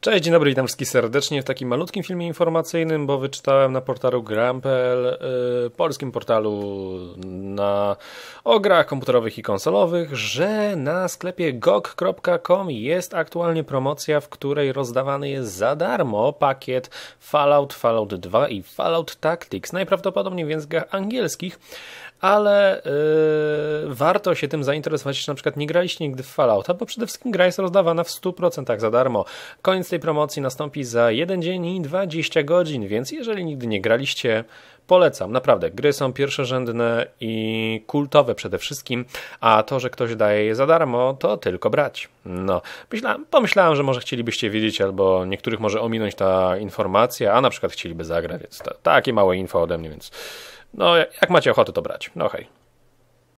Cześć, dzień dobry, witam wszystkich serdecznie w takim malutkim filmie informacyjnym, bo wyczytałem na portalu gram.pl, yy, polskim portalu na, o grach komputerowych i konsolowych, że na sklepie gog.com jest aktualnie promocja, w której rozdawany jest za darmo pakiet Fallout, Fallout 2 i Fallout Tactics, najprawdopodobniej w językach angielskich, ale y, warto się tym zainteresować, jeśli na przykład nie graliście nigdy w Fallouta, bo przede wszystkim gra jest rozdawana w 100% za darmo. Koniec tej promocji nastąpi za jeden dzień i 20 godzin, więc jeżeli nigdy nie graliście, polecam. Naprawdę, gry są pierwszorzędne i kultowe przede wszystkim, a to, że ktoś daje je za darmo, to tylko brać. No, myślałem, pomyślałem, że może chcielibyście wiedzieć, albo niektórych może ominąć ta informacja, a na przykład chcieliby zagrać, więc to, takie małe info ode mnie, więc no, jak macie ochotę, to brać. No hej.